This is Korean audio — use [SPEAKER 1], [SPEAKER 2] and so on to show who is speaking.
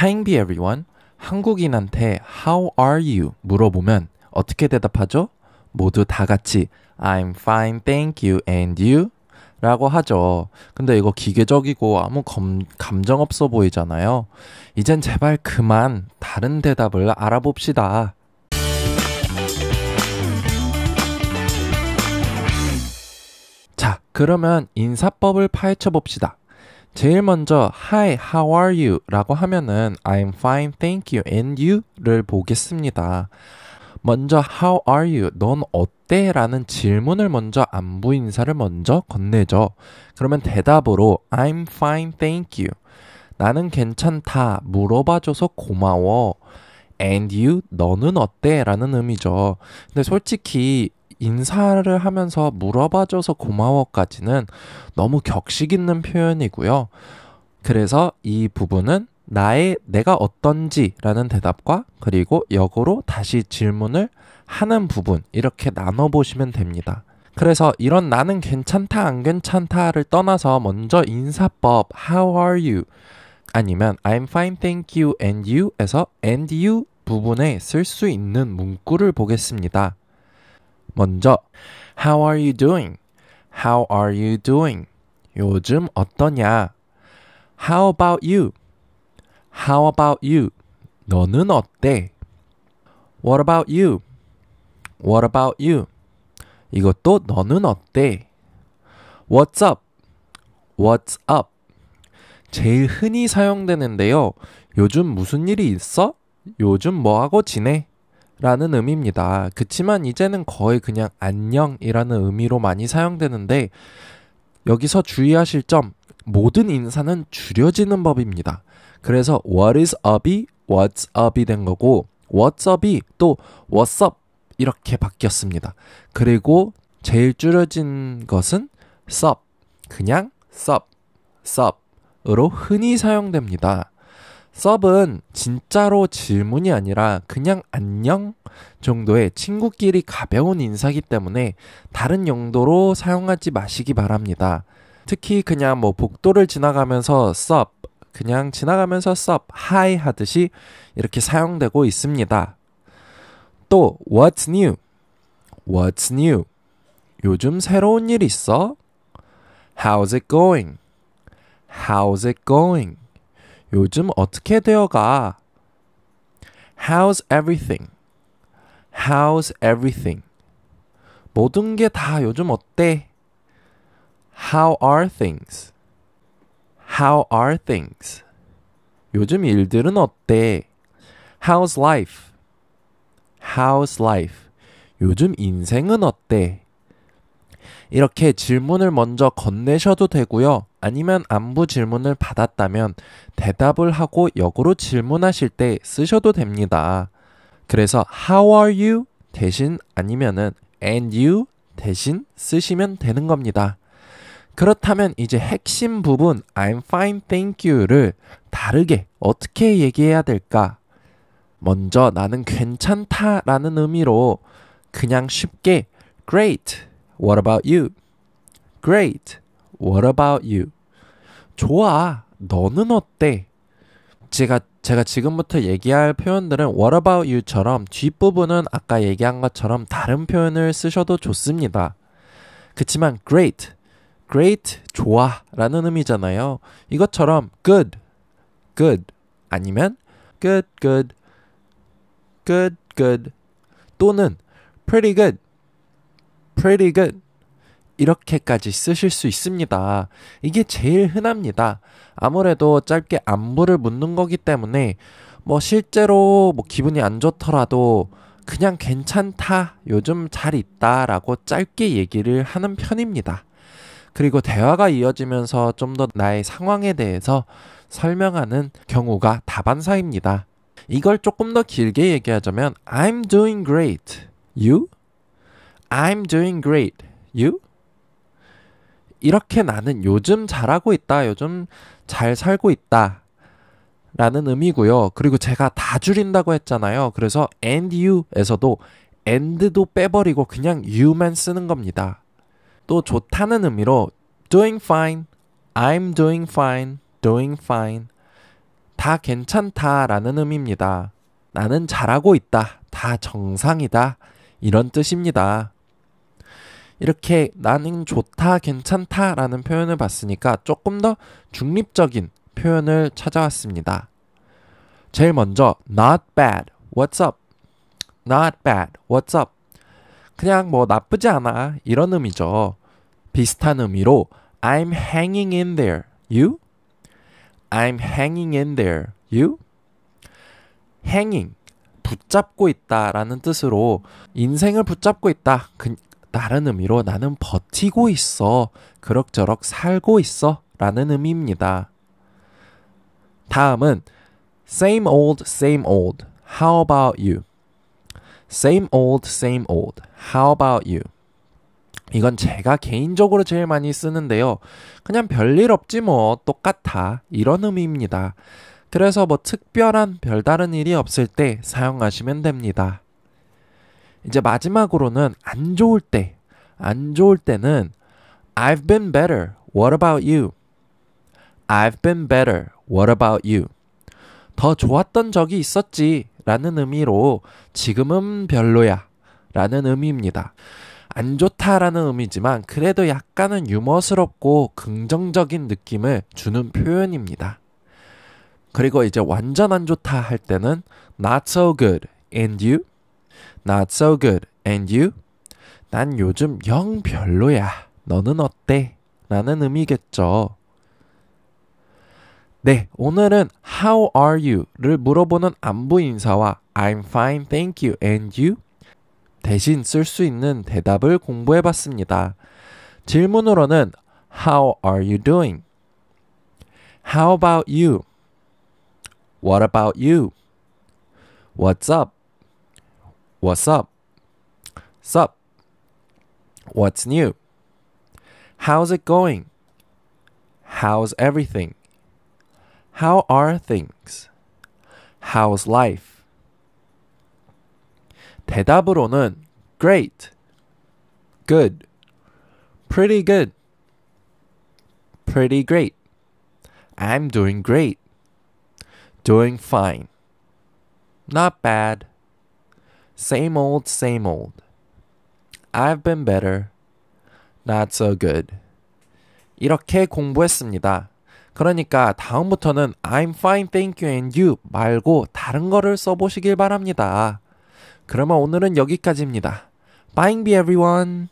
[SPEAKER 1] Hi, everyone. 한국인한테 How are you 물어보면 어떻게 대답하죠? 모두 다 같이 I'm fine, thank you, and you? 라고 하죠. 근데 이거 기계적이고 아무 검, 감정 없어 보이잖아요. 이젠 제발 그만 다른 대답을 알아봅시다. 자, 그러면 인사법을 파헤쳐 봅시다. 제일 먼저 Hi, how are you? 라고 하면은 I'm fine, thank you, and you? 를 보겠습니다. 먼저 How are you? 넌 어때? 라는 질문을 먼저 안부 인사를 먼저 건네죠. 그러면 대답으로 I'm fine, thank you. 나는 괜찮다. 물어봐줘서 고마워. And you? 너는 어때? 라는 의미죠. 근데 솔직히 인사를 하면서 물어봐줘서 고마워까지는 너무 격식 있는 표현이고요. 그래서 이 부분은 나의 내가 어떤지라는 대답과 그리고 역으로 다시 질문을 하는 부분 이렇게 나눠 보시면 됩니다. 그래서 이런 나는 괜찮다 안 괜찮다를 떠나서 먼저 인사법 how are you 아니면 I'm fine thank you and you에서 and you 부분에 쓸 수 있는 문구를 보겠습니다. 먼저 How are you doing? How are you doing? 요즘 어떠냐? How about you? How about you? 너는 어때? What about you? What about you? 이것도 너는 어때? What's up? What's up? 제일 흔히 사용되는데요. 요즘 무슨 일이 있어? 요즘 뭐하고 지내? 라는 의미입니다. 그치만 이제는 거의 그냥 안녕이라는 의미로 많이 사용되는데 여기서 주의하실 점 모든 인사는 줄여지는 법입니다. 그래서 what is up이 what's up이 된 거고 what's up이 또 what's up 이렇게 바뀌었습니다. 그리고 제일 줄여진 것은 sub 그냥 sub sub으로 흔히 사용됩니다. 썹은 진짜로 질문이 아니라 그냥 안녕 정도의 친구끼리 가벼운 인사기 때문에 다른 용도로 사용하지 마시기 바랍니다. 특히 그냥 뭐 복도를 지나가면서 썹, 그냥 지나가면서 썹, 하이 하듯이 이렇게 사용되고 있습니다. 또 what's new? What's new? 요즘 새로운 일 있어? How's it going? How's it going? 요즘 어떻게 되어가? How's everything? How's everything? 모든 게 다 요즘 어때? How are things? How are things? 요즘 일들은 어때? How's life? How's life? 요즘 인생은 어때? 이렇게 질문을 먼저 건네셔도 되고요. 아니면 안부 질문을 받았다면 대답을 하고 역으로 질문하실 때 쓰셔도 됩니다. 그래서 how are you 대신 아니면은 and you 대신 쓰시면 되는 겁니다. 그렇다면 이제 핵심 부분 I'm fine thank you를 다르게 어떻게 얘기해야 될까? 먼저 나는 괜찮다 라는 의미로 그냥 쉽게 great what about you? great What about you? 좋아. 너는 어때? 제가 제가 지금부터 얘기할 표현들은 What about you처럼 뒷부분은 아까 얘기한 것처럼 다른 표현을 쓰셔도 좋습니다. 그치만 great, great 좋아 라는 의미잖아요. 이것처럼 good, good 아니면 good, good, good, good 또는 pretty good, pretty good 이렇게까지 쓰실 수 있습니다. 이게 제일 흔합니다. 아무래도 짧게 안부를 묻는 거기 때문에 뭐 실제로 뭐 기분이 안 좋더라도 그냥 괜찮다, 요즘 잘 있다 라고 짧게 얘기를 하는 편입니다. 그리고 대화가 이어지면서 좀 더 나의 상황에 대해서 설명하는 경우가 다반사입니다. 이걸 조금 더 길게 얘기하자면 I'm doing great. You? I'm doing great. You? 이렇게 나는 요즘 잘하고 있다, 요즘 잘 살고 있다. 라는 의미고요. 그리고 제가 다 줄인다고 했잖아요. 그래서 and you에서도 and도 빼버리고 그냥 you만 쓰는 겁니다. 또 좋다는 의미로 doing fine, I'm doing fine, doing fine. 다 괜찮다 라는 의미입니다. 나는 잘하고 있다. 다 정상이다. 이런 뜻입니다. 이렇게 나는 좋다, 괜찮다라는 표현을 봤으니까 조금 더 중립적인 표현을 찾아왔습니다. 제일 먼저 not bad, what's up? not bad, what's up? 그냥 뭐 나쁘지 않아 이런 의미죠. 비슷한 의미로 I'm hanging in there, you? I'm hanging in there, you? hanging 붙잡고 있다라는 뜻으로 인생을 붙잡고 있다. 그, 다른 의미로 나는 버티고 있어. 그럭저럭 살고 있어. 라는 의미입니다. 다음은 same old, same old. How about you? same old, same old. How about you? 이건 제가 개인적으로 제일 많이 쓰는데요. 그냥 별일 없지 뭐 똑같아 이런 의미입니다. 그래서 뭐 특별한 별다른 일이 없을 때 사용하시면 됩니다. 이제 마지막으로는 안 좋을 때, 안 좋을 때는 I've been better. What about you? I've been better. What about you? 더 좋았던 적이 있었지. 라는 의미로 지금은 별로야. 라는 의미입니다. 안 좋다라는 의미지만 그래도 약간은 유머스럽고 긍정적인 느낌을 주는 표현입니다. 그리고 이제 완전 안 좋다 할 때는 not so good and you Not so good. And you? 난 요즘 영 별로야. 너는 어때? 라는 의미겠죠. 네, 오늘은 How are you? 를 물어보는 안부 인사와 I'm fine, thank you, and you? 대신 쓸 수 있는 대답을 공부해 봤습니다. 질문으로는 How are you doing? How about you? What about you? What's up? What's up? Sup? What's new? How's it going? How's everything? How are things? How's life? 대답으로는 great, good, pretty good, pretty great, I'm doing great, doing fine, not bad, Same old, same old. I've been better. Not so good. 이렇게 공부했습니다. 그러니까 다음부터는 I'm fine, thank you and you 말고 다른 거를 써보시길 바랍니다. 그러면 오늘은 여기까지입니다. Buying be everyone.